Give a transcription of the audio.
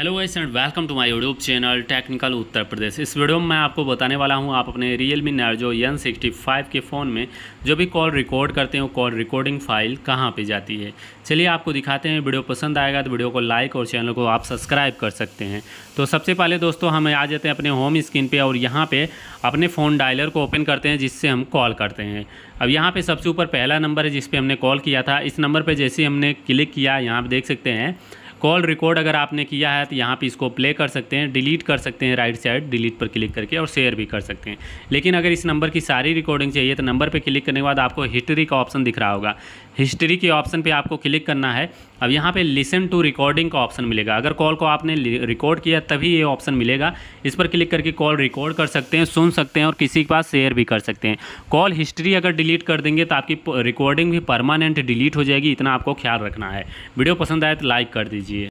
hello guys and welcome to my YouTube channel technical Uttar Pradesh इस video में मैं आपको बताने वाला हूं आप अपने Realme Narzo N sixty five के फ़ोन में जो भी कॉल रिकॉर्ड करते वो कॉल रिकॉर्डिंग फाइल कहां पे जाती है चलिए आपको दिखाते हैं वीडियो पसंद आएगा तो वीडियो को लाइक और चैनल को आप सब्सक्राइब कर सकते हैं तो सबसे पहले दोस्तों हम आ जाते हैं अपने होम स्क्रीन पर और यहाँ पर अपने फ़ोन डायलर को ओपन करते हैं जिससे हम कॉल करते हैं अब यहाँ पर सबसे ऊपर पहला नंबर है जिसपे हमने कॉल किया था इस नंबर पर जैसे हमने क्लिक किया यहाँ पर देख सकते हैं कॉल रिकॉर्ड अगर आपने किया है तो यहाँ पे इसको प्ले कर सकते हैं डिलीट कर सकते हैं राइट साइड डिलीट पर क्लिक करके और शेयर भी कर सकते हैं लेकिन अगर इस नंबर की सारी रिकॉर्डिंग चाहिए तो नंबर पर क्लिक करने के बाद आपको हिस्ट्री का ऑप्शन दिख रहा होगा हिस्ट्री के ऑप्शन पर आपको क्लिक करना है अब यहाँ पे लिसन टू रिकॉर्डिंग का ऑप्शन मिलेगा अगर कॉल को आपने रिकॉर्ड किया तभी ये ऑप्शन मिलेगा इस पर क्लिक करके कॉल रिकॉर्ड कर सकते हैं सुन सकते हैं और किसी के पास शेयर भी कर सकते हैं कॉल हिस्ट्री अगर डिलीट कर देंगे तो आपकी रिकॉर्डिंग भी परमानेंट डिलीट हो जाएगी इतना आपको ख्याल रखना है वीडियो पसंद आए तो लाइक कर दीजिए